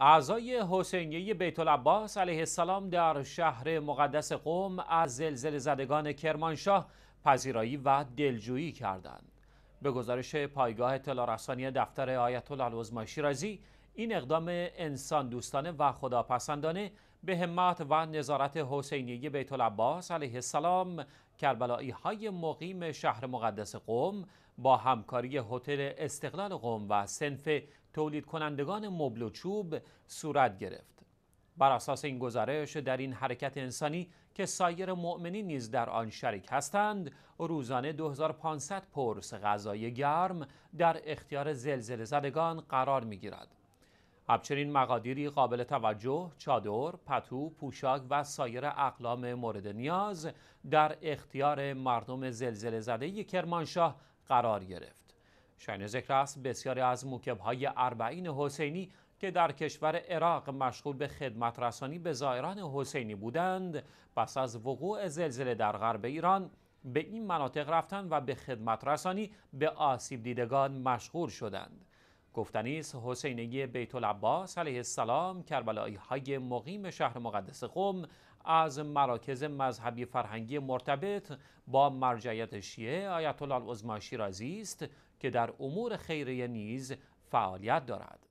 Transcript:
اعضای حسینیه بیت العباس علیه السلام در شهر مقدس قوم از زلزله زدگان کرمانشاه پذیرایی و دلجویی کردند. به گزارش پایگاه اطلاع دفتر آیت الله لوزماشی شیرازی این اقدام انسان دوستانه و خداپسندانه به همت و نظارت حسینیه بیت العباس علیه السلام کربلایی های مقیم شهر مقدس قوم با همکاری هتل استقلال قوم و سنف تولید کنندگان مبل و چوب صورت گرفت. بر اساس این گزارش در این حرکت انسانی که سایر مؤمنین نیز در آن شریک هستند روزانه 2500 پرس غذای گرم در اختیار زلزله زدگان قرار می گیرد. همچنین مقادیری قابل توجه چادر، پتو، پوشاک و سایر اقلام مورد نیاز در اختیار مردم زلزله زده کرمانشاه قرار گرفت. شاین ذکر است بسیاری از های اربعین حسینی که در کشور عراق مشغول به خدمت رسانی به زائران حسینی بودند پس از وقوع زلزله در غرب ایران به این مناطق رفتند و به خدمت رسانی به آسیب دیدگان مشغول شدند. گفتنی است بیت العباس علیه السلام کربلایی های مقیم شهر مقدس قم از مراکز مذهبی فرهنگی مرتبط با مرجعیت شیعه آیت الله العظمی است که در امور خیریه نیز فعالیت دارد